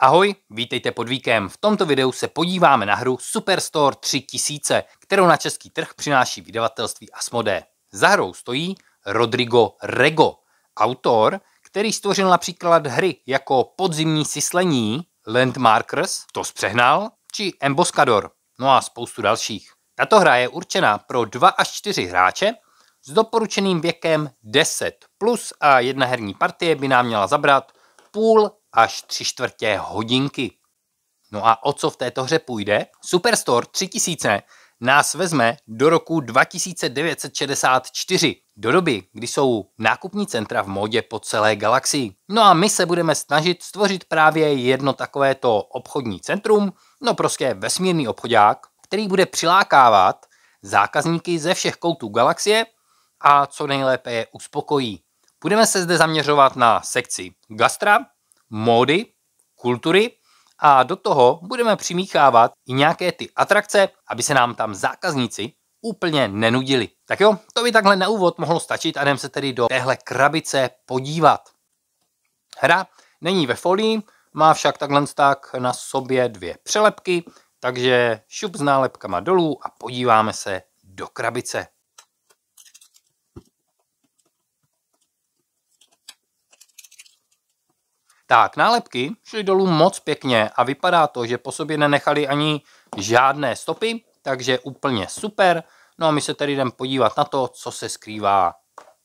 Ahoj, vítejte pod víkem. V tomto videu se podíváme na hru Superstore 3000, kterou na český trh přináší vydavatelství Asmodee. Za hrou stojí Rodrigo Rego, autor, který stvořil například hry jako Podzimní syslení, Landmarkers, to zpřehnal, či Emboscador, no a spoustu dalších. Tato hra je určena pro 2 až 4 hráče s doporučeným věkem 10+, plus a jedna herní partie by nám měla zabrat půl až tři čtvrtě hodinky. No a o co v této hře půjde? Superstore 3000 nás vezme do roku 2964, do doby, kdy jsou nákupní centra v módě po celé galaxii. No a my se budeme snažit stvořit právě jedno takovéto obchodní centrum, no prostě vesmírný obchodák, který bude přilákávat zákazníky ze všech koutů galaxie a co nejlépe je uspokojí. Budeme se zde zaměřovat na sekci gastra, módy, kultury a do toho budeme přimíchávat i nějaké ty atrakce, aby se nám tam zákazníci úplně nenudili. Tak jo, to by takhle na úvod mohlo stačit a jdeme se tedy do téhle krabice podívat. Hra není ve folii, má však takhle tak na sobě dvě přelepky, takže šup s nálepkama dolů a podíváme se do krabice. Tak, nálepky šly dolů moc pěkně a vypadá to, že po sobě nenechali ani žádné stopy, takže úplně super. No a my se tedy jdeme podívat na to, co se skrývá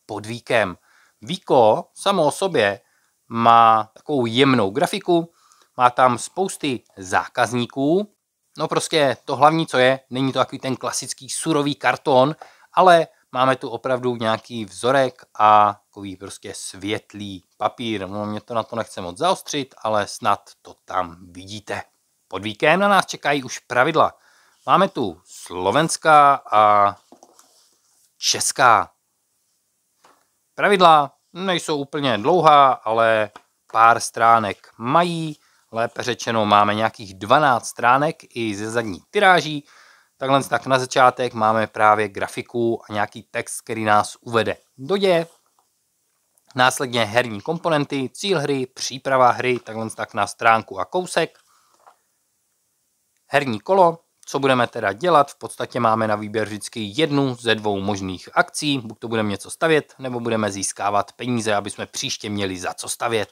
pod víkem. Víko samo o sobě má takovou jemnou grafiku, má tam spousty zákazníků. No prostě to hlavní, co je, není to takový ten klasický surový karton, ale Máme tu opravdu nějaký vzorek a takový prostě světlý papír. No, mě to na to nechce moc zaostřit, ale snad to tam vidíte. Pod víkem na nás čekají už pravidla. Máme tu slovenská a česká. Pravidla nejsou úplně dlouhá, ale pár stránek mají. Lépe řečeno máme nějakých 12 stránek i ze zadní tyráží. Takhle tak na začátek máme právě grafiku a nějaký text, který nás uvede do děje. Následně herní komponenty, cíl hry, příprava hry, takhle tak na stránku a kousek. Herní kolo, co budeme teda dělat, v podstatě máme na výběr vždycky jednu ze dvou možných akcí, buď to budeme něco stavět, nebo budeme získávat peníze, aby jsme příště měli za co stavět.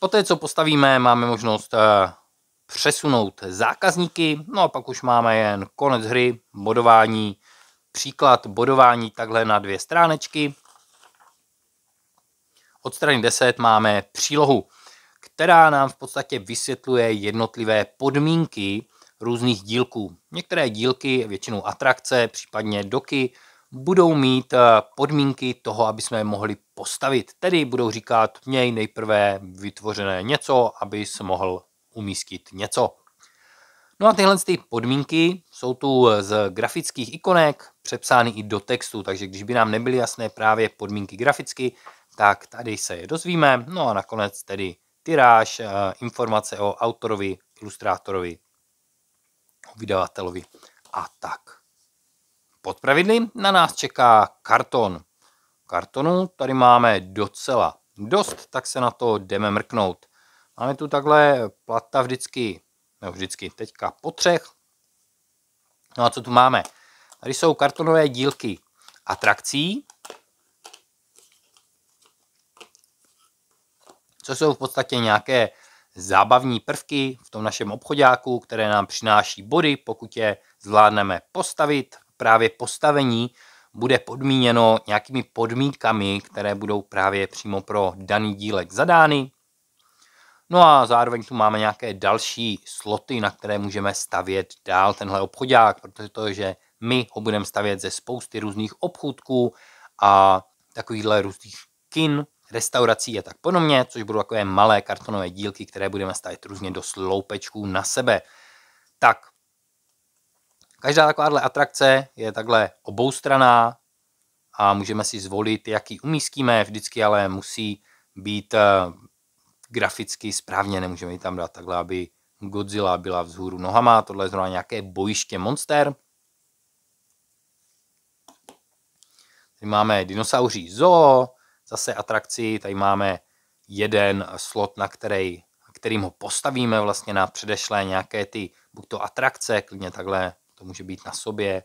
Poté, co postavíme, máme možnost eh, přesunout zákazníky. No a pak už máme jen konec hry, bodování, příklad bodování takhle na dvě stránečky. Od strany 10 máme přílohu, která nám v podstatě vysvětluje jednotlivé podmínky různých dílků. Některé dílky, většinou atrakce, případně doky, budou mít eh, podmínky toho, aby jsme je mohli postavit. Tedy budou říkat, měj nejprve vytvořené něco, abys mohl umístit něco. No a tyhle ty podmínky jsou tu z grafických ikonek přepsány i do textu, takže když by nám nebyly jasné právě podmínky graficky, tak tady se je dozvíme. No a nakonec tedy tiráž, eh, informace o autorovi, ilustrátorovi, vydavatelovi a tak. Pod pravidly na nás čeká karton. Kartonu tady máme docela dost, tak se na to jdeme mrknout. Máme tu takhle plata vždycky, nebo vždycky, teďka po třech. No a co tu máme? Tady jsou kartonové dílky atrakcí, co jsou v podstatě nějaké zábavní prvky v tom našem obchodáku, které nám přináší body, pokud je zvládneme postavit. Právě postavení bude podmíněno nějakými podmínkami, které budou právě přímo pro daný dílek zadány. No a zároveň tu máme nějaké další sloty, na které můžeme stavět dál tenhle obchodák, protože to, že my ho budeme stavět ze spousty různých obchůdků a takovýchhle různých kin, restaurací a tak podobně, což budou takové malé kartonové dílky, které budeme stavět různě do sloupečků na sebe. Tak, každá takováhle atrakce je takhle oboustraná a můžeme si zvolit, jaký umístíme, vždycky ale musí být eh, graficky správně, nemůžeme ji tam dát takhle, aby Godzilla byla vzhůru nohama, tohle je zrovna nějaké bojiště monster. Tady máme dinosauří zoo, zase atrakci, tady máme jeden slot, na který, kterým ho postavíme vlastně na předešlé nějaké ty, buď to atrakce, klidně takhle, to může být na sobě,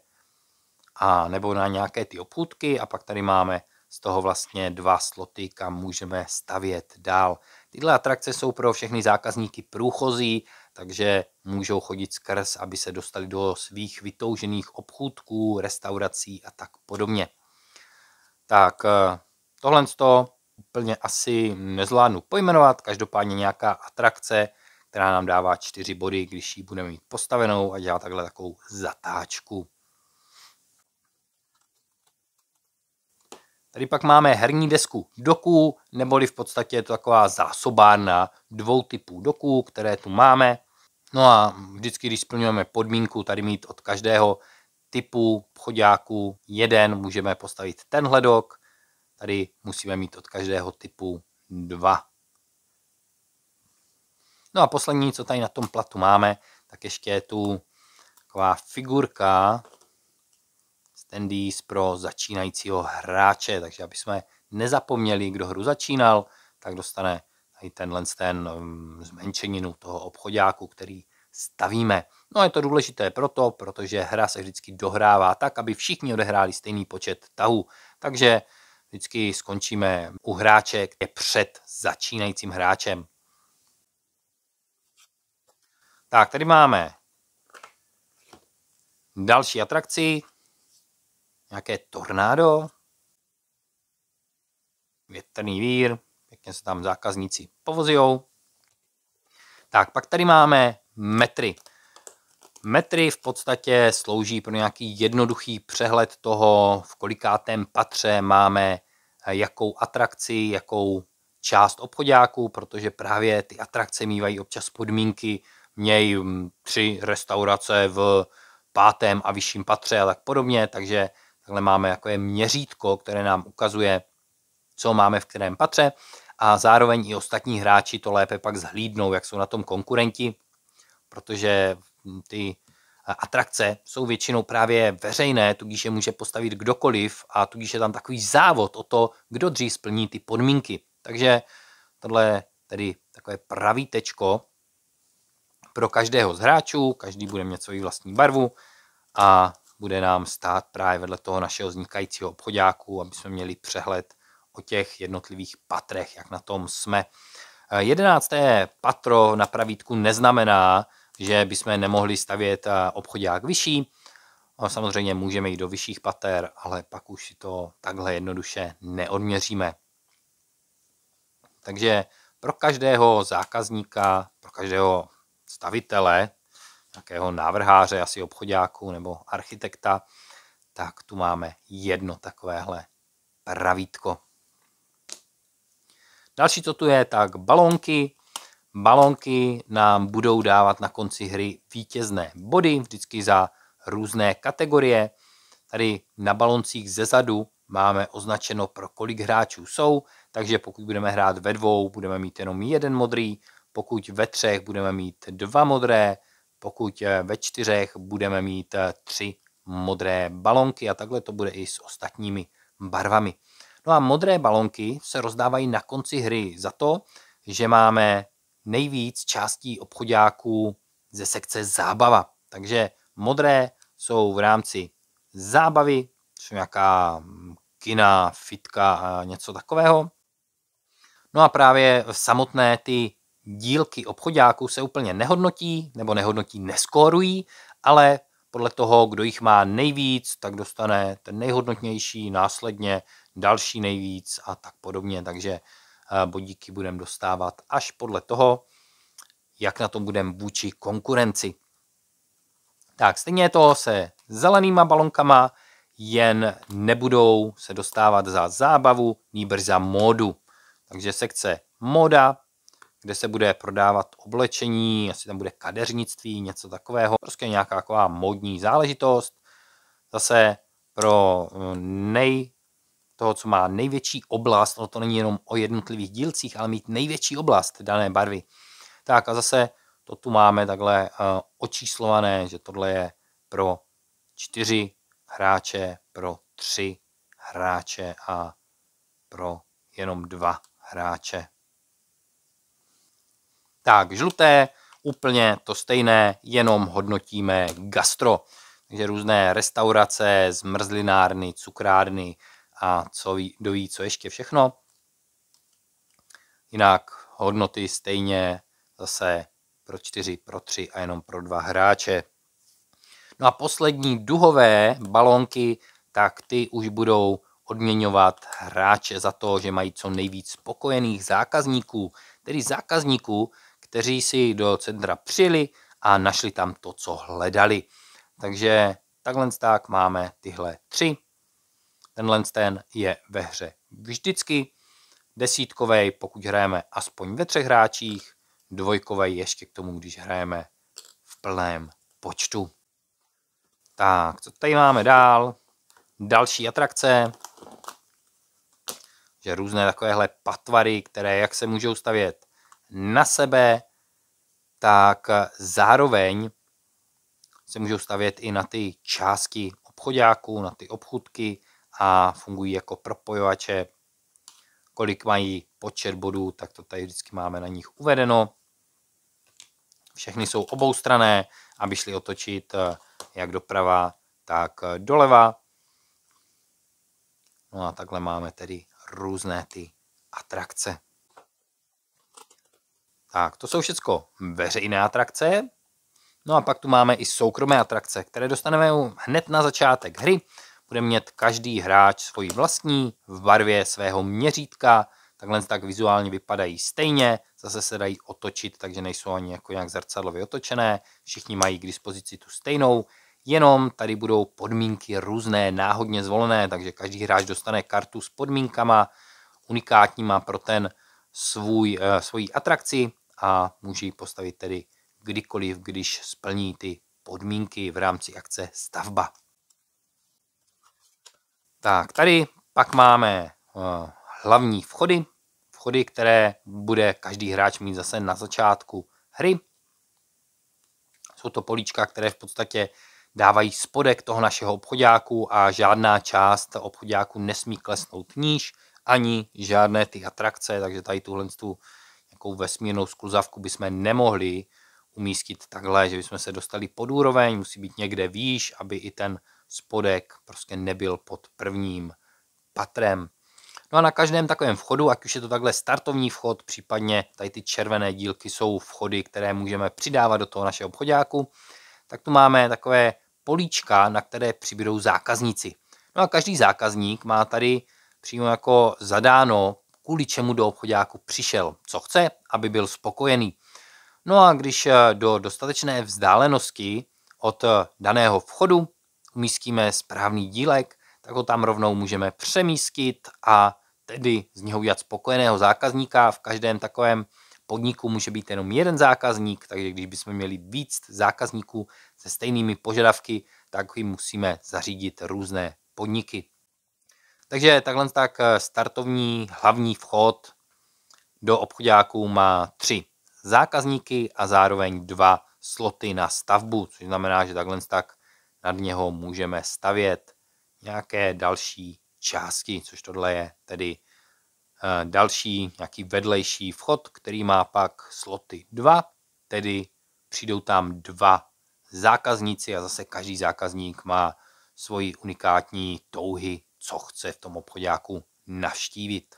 a nebo na nějaké ty obchůdky a pak tady máme z toho vlastně dva sloty, kam můžeme stavět dál. Tyhle atrakce jsou pro všechny zákazníky průchozí, takže můžou chodit skrz, aby se dostali do svých vytoužených obchůdků, restaurací a tak podobně. Tak eh, tohle to úplně asi nezvládnu pojmenovat, každopádně nějaká atrakce, která nám dává čtyři body, když ji budeme mít postavenou a dělá takhle takovou zatáčku. Tady pak máme herní desku doků, neboli v podstatě je to taková zásobárna dvou typů doků, které tu máme. No a vždycky, když splňujeme podmínku tady mít od každého typu chodáků jeden, můžeme postavit tenhle dok. Tady musíme mít od každého typu dva. No a poslední, co tady na tom platu máme, tak ještě je tu taková figurka Tendies pro začínajícího hráče, takže aby jsme nezapomněli, kdo hru začínal, tak dostane i tenhle ten mm, zmenšeninu toho obchodáku, který stavíme. No a je to důležité proto, protože hra se vždycky dohrává tak, aby všichni odehráli stejný počet tahů. Takže vždycky skončíme u hráče, který je před začínajícím hráčem. Tak, tady máme další atrakci, nějaké tornádo, větrný vír, pěkně se tam zákazníci povozijou. Tak, pak tady máme metry. Metry v podstatě slouží pro nějaký jednoduchý přehled toho, v kolikátém patře máme eh, jakou atrakci, jakou část obchodáků, protože právě ty atrakce mývají občas podmínky, měj mm, tři restaurace v pátém a vyšším patře a tak podobně, takže Takhle máme jako je měřítko, které nám ukazuje, co máme v kterém patře a zároveň i ostatní hráči to lépe pak zhlídnou, jak jsou na tom konkurenti, protože ty eh, atrakce jsou většinou právě veřejné, tudíž je může postavit kdokoliv a tudíž je tam takový závod o to, kdo dřív splní ty podmínky. Takže tohle tedy takové pravý tečko pro každého z hráčů, každý bude mít svoji vlastní barvu a bude nám stát právě vedle toho našeho vznikajícího obchodáku, aby jsme měli přehled o těch jednotlivých patrech, jak na tom jsme. Eh, jedenácté patro na pravítku neznamená, že bychom nemohli stavět eh, obchodák vyšší. No, samozřejmě můžeme jít do vyšších pater, ale pak už si to takhle jednoduše neodměříme. Takže pro každého zákazníka, pro každého stavitele nějakého návrháře, asi obchodáku nebo architekta, tak tu máme jedno takovéhle pravítko. Další, co tu je, tak balonky. Balonky nám budou dávat na konci hry vítězné body, vždycky za různé kategorie. Tady na baloncích ze zadu máme označeno, pro kolik hráčů jsou, takže pokud budeme hrát ve dvou, budeme mít jenom jeden modrý, pokud ve třech budeme mít dva modré, pokud eh, ve čtyřech budeme mít eh, tři modré balonky a takhle to bude i s ostatními barvami. No a modré balonky se rozdávají na konci hry za to, že máme nejvíc částí obchodáků ze sekce zábava. Takže modré jsou v rámci zábavy, jsou nějaká mm, kina, fitka a něco takového. No a právě samotné ty dílky obchodáků se úplně nehodnotí nebo nehodnotí neskórují, ale podle toho, kdo jich má nejvíc, tak dostane ten nejhodnotnější, následně další nejvíc a tak podobně. Takže eh, bodíky budeme dostávat až podle toho, jak na tom budeme vůči konkurenci. Tak stejně to se zelenýma balonkama, jen nebudou se dostávat za zábavu, nýbrž za módu. Takže sekce moda, kde se bude prodávat oblečení, asi tam bude kadeřnictví, něco takového, prostě nějaká taková modní záležitost. Zase pro eh, nej, toho, co má největší oblast, ale no to není jenom o jednotlivých dílcích, ale mít největší oblast dané barvy. Tak a zase to tu máme takhle eh, očíslované, že tohle je pro čtyři hráče, pro tři hráče a pro jenom dva hráče. Tak žluté, úplně to stejné, jenom hodnotíme gastro. Takže různé restaurace, zmrzlinárny, cukrárny a co ví, doví, co ještě všechno. Jinak hodnoty stejně zase pro 4, pro 3 a jenom pro dva hráče. No a poslední duhové balónky, tak ty už budou odměňovat hráče za to, že mají co nejvíc spokojených zákazníků, tedy zákazníků, kteří si do centra přijeli a našli tam to, co hledali. Takže takhle tak máme tyhle tři. Tenhle ten je ve hře vždycky. desítkový, pokud hrajeme aspoň ve třech hráčích, dvojkový ještě k tomu, když hrajeme v plném počtu. Tak, co tady máme dál? Další atrakce, že různé takovéhle patvary, které jak se můžou stavět na sebe, tak zároveň se můžou stavět i na ty části obchodáků, na ty obchudky a fungují jako propojovače. Kolik mají počet bodů, tak to tady vždycky máme na nich uvedeno. Všechny jsou oboustrané, aby šli otočit eh, jak doprava, tak eh, doleva. No a takhle máme tedy různé ty atrakce. Tak, to jsou všechno veřejné atrakce. No a pak tu máme i soukromé atrakce, které dostaneme hned na začátek hry. Bude mít každý hráč svoji vlastní v barvě svého měřítka. Takhle tak vizuálně vypadají stejně, zase se dají otočit, takže nejsou ani jako nějak zrcadlově otočené. Všichni mají k dispozici tu stejnou, jenom tady budou podmínky různé, náhodně zvolené, takže každý hráč dostane kartu s podmínkama unikátníma pro ten svůj, eh, svoji atrakci a může ji postavit tedy kdykoliv, když splní ty podmínky v rámci akce stavba. Tak, tady pak máme eh, hlavní vchody, vchody, které bude každý hráč mít zase na začátku hry. Jsou to políčka, které v podstatě dávají spodek toho našeho obchodáku a žádná část obchodáku nesmí klesnout níž, ani žádné ty atrakce, takže tady tuhle tu takovou vesmírnou skluzavku bychom nemohli umístit takhle, že bychom se dostali pod úroveň, musí být někde výš, aby i ten spodek prostě nebyl pod prvním patrem. No a na každém takovém vchodu, ať už je to takhle startovní vchod, případně tady ty červené dílky jsou vchody, které můžeme přidávat do toho našeho obchodáku, tak tu máme takové políčka, na které přibydou zákazníci. No a každý zákazník má tady přímo jako zadáno, kvůli čemu do obchodáku přišel, co chce, aby byl spokojený. No a když eh, do dostatečné vzdálenosti od eh, daného vchodu umístíme správný dílek, tak ho tam rovnou můžeme přemístit a tedy z něho udělat spokojeného zákazníka. V každém takovém podniku může být jenom jeden zákazník, takže když bychom měli víc zákazníků se stejnými požadavky, tak jim musíme zařídit různé podniky. Takže takhle tak eh, startovní hlavní vchod do obchodáků má tři zákazníky a zároveň dva sloty na stavbu, což znamená, že takhle tak nad něho můžeme stavět nějaké další části, což tohle je tedy eh, další nějaký vedlejší vchod, který má pak sloty dva, tedy přijdou tam dva zákazníci a zase každý zákazník má svoji unikátní touhy co chce v tom obchodáku navštívit.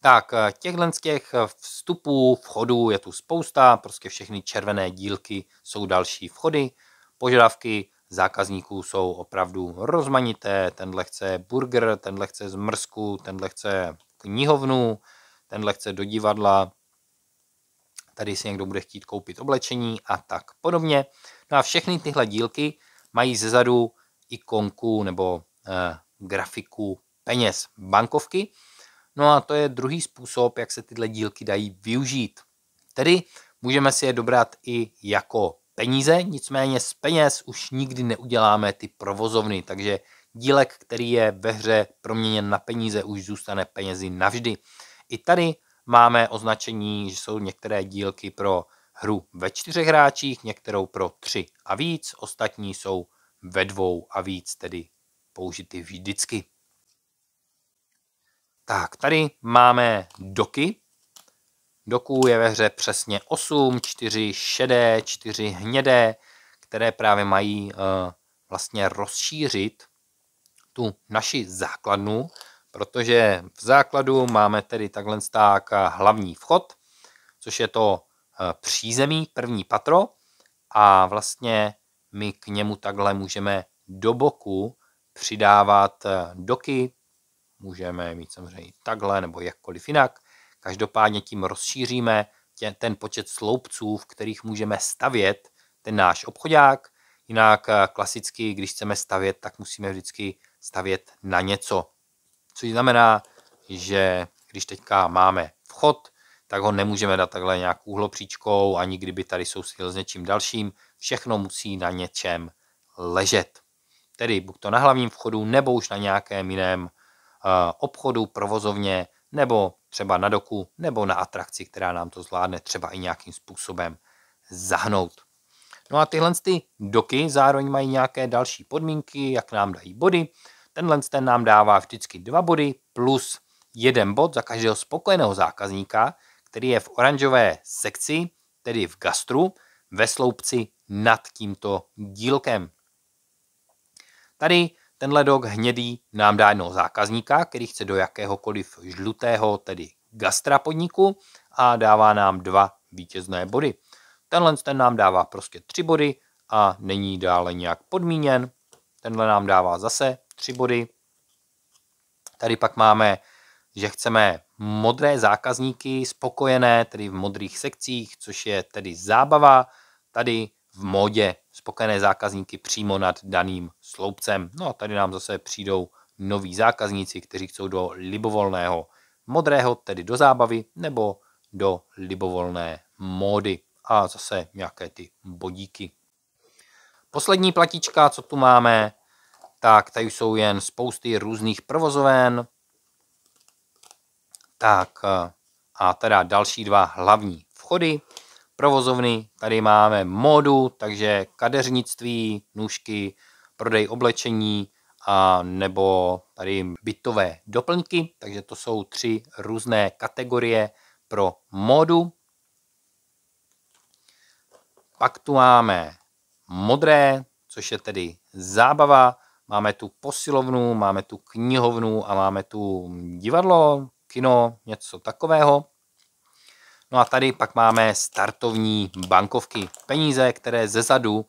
Tak eh, z těch eh, vstupů, vchodů je tu spousta, prostě všechny červené dílky jsou další vchody. Požadavky zákazníků jsou opravdu rozmanité, tenhle chce burger, tenhle chce zmrzku, tenhle chce knihovnu, tenhle chce do divadla, tady si někdo bude chtít koupit oblečení a tak podobně. No a všechny tyhle dílky mají zezadu ikonku nebo Eh, grafiku peněz bankovky. No a to je druhý způsob, jak se tyhle dílky dají využít. Tedy můžeme si je dobrat i jako peníze, nicméně z peněz už nikdy neuděláme ty provozovny, takže dílek, který je ve hře proměněn na peníze, už zůstane penězi navždy. I tady máme označení, že jsou některé dílky pro hru ve čtyřech hráčích, některou pro tři a víc, ostatní jsou ve dvou a víc, tedy použity vždycky. Tak, tady máme doky. Doků je ve hře přesně 8, 4 šedé, 4 hnědé, které právě mají e, vlastně rozšířit tu naši základnu, protože v základu máme tedy takhle tak hlavní vchod, což je to e, přízemí, první patro a vlastně my k němu takhle můžeme do boku přidávat eh, doky, můžeme mít samozřejmě takhle nebo jakkoliv jinak. Každopádně tím rozšíříme tě, ten počet sloupců, v kterých můžeme stavět ten náš obchodák. Jinak eh, klasicky, když chceme stavět, tak musíme vždycky stavět na něco. Což znamená, že když teďka máme vchod, tak ho nemůžeme dát takhle nějak uhlopříčkou, ani kdyby tady sousedil s něčím dalším. Všechno musí na něčem ležet tedy buď to na hlavním vchodu nebo už na nějakém jiném eh, obchodu, provozovně nebo třeba na doku nebo na atrakci, která nám to zvládne třeba i nějakým způsobem zahnout. No a tyhle ty doky zároveň mají nějaké další podmínky, jak nám dají body. Tenhle ten nám dává vždycky dva body plus jeden bod za každého spokojeného zákazníka, který je v oranžové sekci, tedy v gastru, ve sloupci nad tímto dílkem. Tady tenhle dog hnědý nám dá jednoho zákazníka, který chce do jakéhokoliv žlutého, tedy gastra podniku a dává nám dva vítězné body. Tenhle ten nám dává prostě tři body a není dále nějak podmíněn. Tenhle nám dává zase tři body. Tady pak máme, že chceme modré zákazníky spokojené, tedy v modrých sekcích, což je tedy zábava. Tady v modě spokojené zákazníky přímo nad daným sloupcem. No a tady nám zase přijdou noví zákazníci, kteří chcou do libovolného modrého, tedy do zábavy, nebo do libovolné módy. A zase nějaké ty bodíky. Poslední platička, co tu máme, tak tady jsou jen spousty různých provozoven. Tak a teda další dva hlavní vchody provozovny. Tady máme modu, takže kadeřnictví, nůžky, prodej oblečení a nebo tady bytové doplňky, takže to jsou tři různé kategorie pro modu. Pak tu máme modré, což je tedy zábava. Máme tu posilovnu, máme tu knihovnu a máme tu divadlo, kino, něco takového. No a tady pak máme startovní bankovky. Peníze, které ze zadu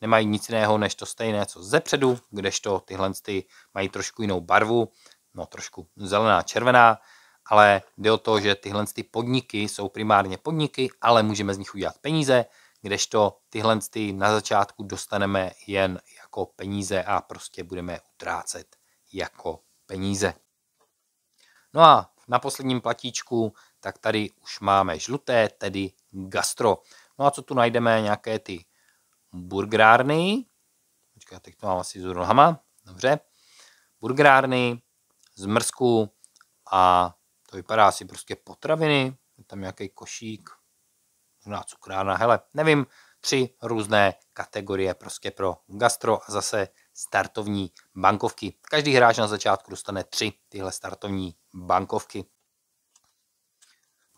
nemají nic jiného než to stejné, co ze předu, kdežto tyhle ty mají trošku jinou barvu, no trošku zelená, červená, ale jde o to, že tyhle ty podniky jsou primárně podniky, ale můžeme z nich udělat peníze, kdežto tyhle ty na začátku dostaneme jen jako peníze a prostě budeme utrácet jako peníze. No a na posledním platíčku tak tady už máme žluté, tedy gastro. No a co tu najdeme? Nějaké ty burgerárny. Počkej, teď to mám asi z nohama. Dobře. Burgerárny, zmrzku a to vypadá asi prostě potraviny. Je tam nějaký košík, možná cukrárna, hele, nevím, tři různé kategorie prostě pro gastro a zase startovní bankovky. Každý hráč na začátku dostane tři tyhle startovní bankovky.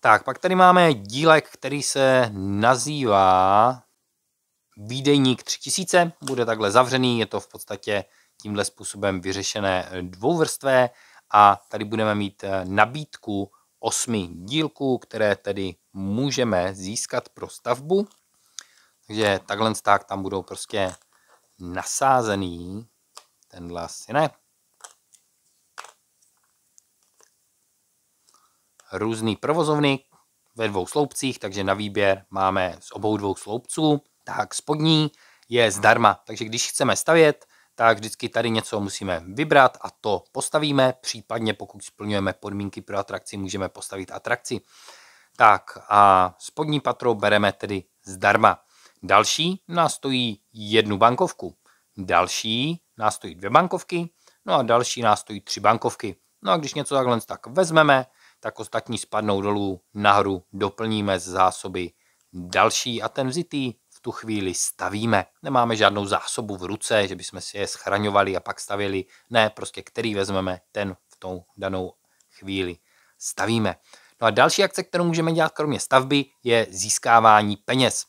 Tak, pak tady máme dílek, který se nazývá Výdejník 3000. Bude takhle zavřený, je to v podstatě tímhle způsobem vyřešené eh, dvouvrstvé a tady budeme mít eh, nabídku osmi dílků, které tedy můžeme získat pro stavbu. Takže takhle tak tam budou prostě nasázený. Tenhle asi ne. různé provozovny ve dvou sloupcích, takže na výběr máme z obou dvou sloupců. Tak spodní je zdarma, takže když chceme stavět, tak vždycky tady něco musíme vybrat a to postavíme, případně pokud splňujeme podmínky pro atrakci, můžeme postavit atrakci. Tak a spodní patro bereme tedy zdarma. Další nás stojí jednu bankovku, další nás stojí dvě bankovky, no a další nás stojí tři bankovky. No a když něco takhle tak vezmeme, tak ostatní spadnou dolů, nahoru doplníme z zásoby další a ten vzitý v tu chvíli stavíme. Nemáme žádnou zásobu v ruce, že bychom si je schraňovali a pak stavili. Ne, prostě který vezmeme, ten v tou danou chvíli stavíme. No a další akce, kterou můžeme dělat kromě stavby, je získávání peněz.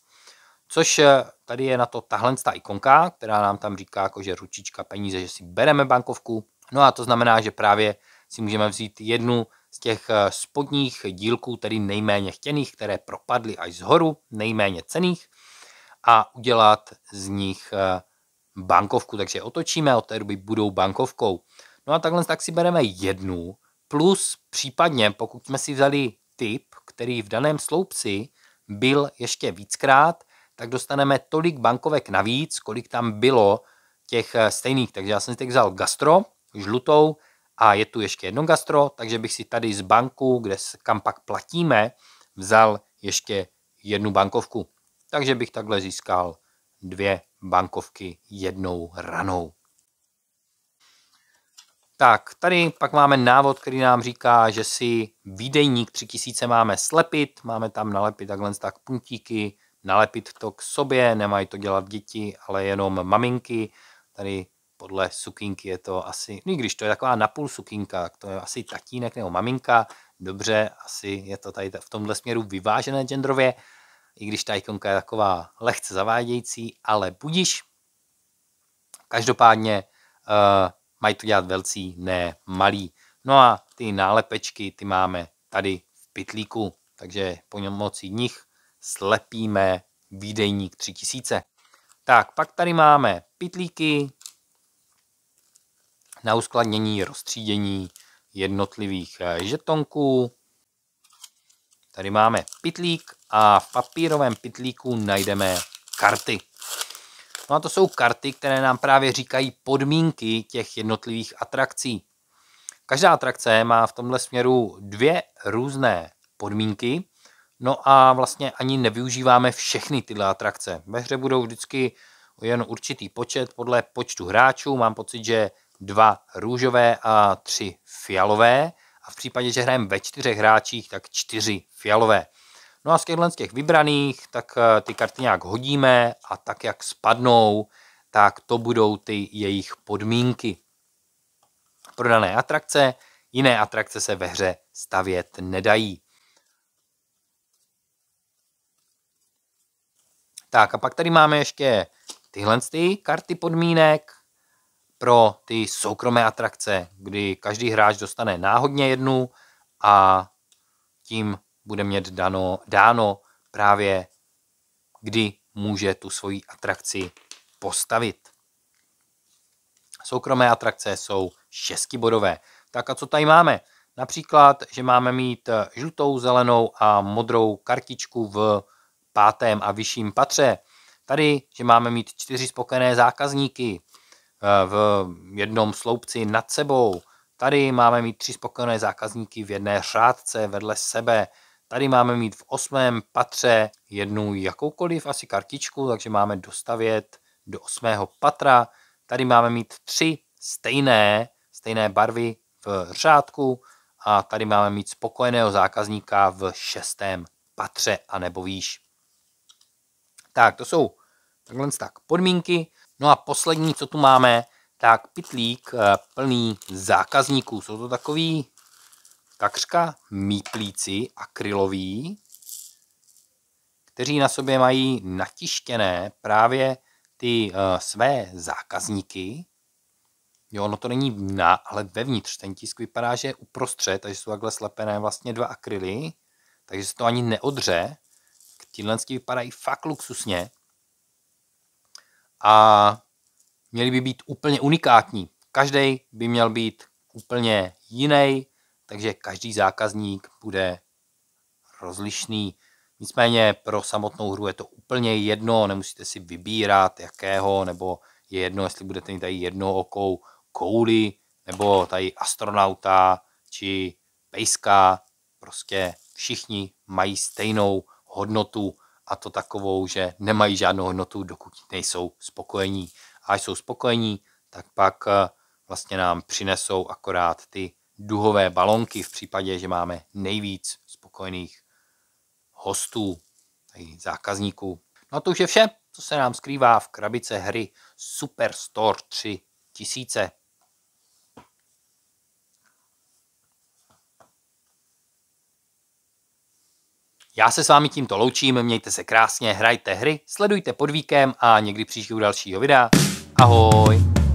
Což eh, tady je na to tahle ta ikonka, která nám tam říká, jako že ručička peníze, že si bereme bankovku. No a to znamená, že právě si můžeme vzít jednu z těch eh, spodních dílků, tedy nejméně chtěných, které propadly až z horu, nejméně cených, a udělat z nich eh, bankovku. Takže otočíme, od té doby budou bankovkou. No a takhle tak si bereme jednu, plus případně, pokud jsme si vzali typ, který v daném sloupci byl ještě víckrát, tak dostaneme tolik bankovek navíc, kolik tam bylo těch eh, stejných. Takže já jsem si teď vzal gastro, žlutou, a je tu ještě jedno gastro, takže bych si tady z banku, kde kam pak platíme, vzal ještě jednu bankovku. Takže bych takhle získal dvě bankovky jednou ranou. Tak, tady pak máme návod, který nám říká, že si výdejník 3000 máme slepit, máme tam nalepit takhle tak puntíky, nalepit to k sobě, nemají to dělat děti, ale jenom maminky. Tady podle sukinky je to asi, no i když to je taková napůl sukinka, to je asi tatínek nebo maminka, dobře, asi je to tady v tomhle směru vyvážené genderově, i když ta ikonka je taková lehce zavádějící, ale budíš. Každopádně uh, mají to dělat velcí, ne malí. No a ty nálepečky, ty máme tady v pitlíku, takže po pomocí nich slepíme výdejník 3000. Tak, pak tady máme pitlíky, na uskladnění, rozstřídění jednotlivých eh, žetonků. Tady máme pitlík a v papírovém pitlíku najdeme karty. No a to jsou karty, které nám právě říkají podmínky těch jednotlivých atrakcí. Každá atrakce má v tomhle směru dvě různé podmínky, no a vlastně ani nevyužíváme všechny tyhle atrakce. Ve hře budou vždycky jen určitý počet podle počtu hráčů. Mám pocit, že dva růžové a tři fialové. A v případě, že hrajeme ve čtyřech hráčích, tak čtyři fialové. No a z těchto z těch vybraných, tak eh, ty karty nějak hodíme a tak, jak spadnou, tak to budou ty jejich podmínky. Pro dané atrakce, jiné atrakce se ve hře stavět nedají. Tak a pak tady máme ještě tyhle ty karty podmínek pro ty soukromé atrakce, kdy každý hráč dostane náhodně jednu a tím bude mít dano, dáno právě, kdy může tu svoji atrakci postavit. Soukromé atrakce jsou šestibodové. Tak a co tady máme? Například, že máme mít žlutou, zelenou a modrou kartičku v pátém a vyšším patře. Tady, že máme mít čtyři spokojené zákazníky. Eh, v jednom sloupci nad sebou. Tady máme mít tři spokojené zákazníky v jedné řádce vedle sebe. Tady máme mít v osmém patře jednu jakoukoliv asi kartičku, takže máme dostavět do osmého patra. Tady máme mít tři stejné, stejné barvy v řádku a tady máme mít spokojeného zákazníka v šestém patře a nebo výš. Tak, to jsou takhle tak podmínky. No a poslední, co tu máme, tak pitlík eh, plný zákazníků. Jsou to takový takřka míplíci akryloví, kteří na sobě mají natištěné právě ty uh, své zákazníky. Jo, no to není na, ale vevnitř. Ten tisk vypadá, že je uprostřed, takže jsou takhle slepené vlastně dva akryly, takže se to ani neodře. Tyhle vypadají fakt luxusně a měly by být úplně unikátní. Každý by měl být úplně jiný, takže každý zákazník bude rozlišný. Nicméně pro samotnou hru je to úplně jedno, nemusíte si vybírat jakého, nebo je jedno, jestli budete mít tady okou kouli, nebo tady astronauta, či pejska, prostě všichni mají stejnou hodnotu a to takovou, že nemají žádnou hodnotu, dokud nejsou spokojení. A až jsou spokojení, tak pak eh, vlastně nám přinesou akorát ty duhové balonky v případě, že máme nejvíc spokojených hostů, i zákazníků. No a to už je vše, co se nám skrývá v krabice hry Superstore 3000. Já se s vámi tímto loučím, mějte se krásně, hrajte hry, sledujte pod víkem a někdy příští u dalšího videa. Ahoj!